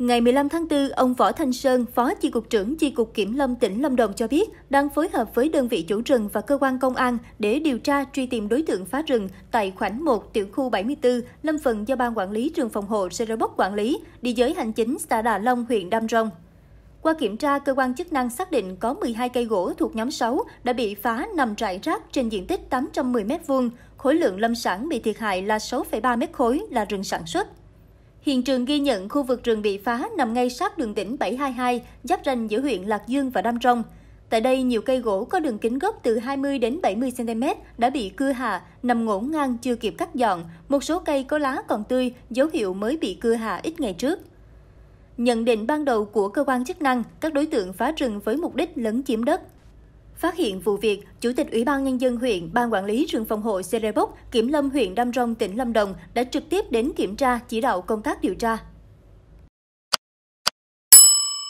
Ngày 15 tháng 4, ông Võ Thanh Sơn, Phó Chi cục trưởng Chi cục Kiểm lâm tỉnh Lâm Đồng cho biết, đang phối hợp với đơn vị chủ rừng và cơ quan công an để điều tra truy tìm đối tượng phá rừng tại khoảnh 1 tiểu khu 74, lâm phần do Ban Quản lý rừng phòng hộ Serobok quản lý, địa giới hành chính xã Đà Long, huyện Đam Rông. Qua kiểm tra, cơ quan chức năng xác định có 12 cây gỗ thuộc nhóm 6 đã bị phá nằm rải rác trên diện tích 810 m2, khối lượng lâm sản bị thiệt hại là 6,3 m khối là rừng sản xuất. Hiện trường ghi nhận khu vực rừng bị phá nằm ngay sát đường tỉnh 722, giáp ranh giữa huyện Lạc Dương và Đam Rông. Tại đây, nhiều cây gỗ có đường kính gốc từ 20 đến 70 cm đã bị cưa hạ, nằm ngổn ngang chưa kịp cắt dọn. Một số cây có lá còn tươi, dấu hiệu mới bị cưa hạ ít ngày trước. Nhận định ban đầu của cơ quan chức năng, các đối tượng phá rừng với mục đích lấn chiếm đất, Phát hiện vụ việc, Chủ tịch Ủy ban Nhân dân huyện, Ban Quản lý rừng phòng hộ Serebok, Kiểm lâm huyện Đam Rông, tỉnh Lâm Đồng đã trực tiếp đến kiểm tra, chỉ đạo công tác điều tra.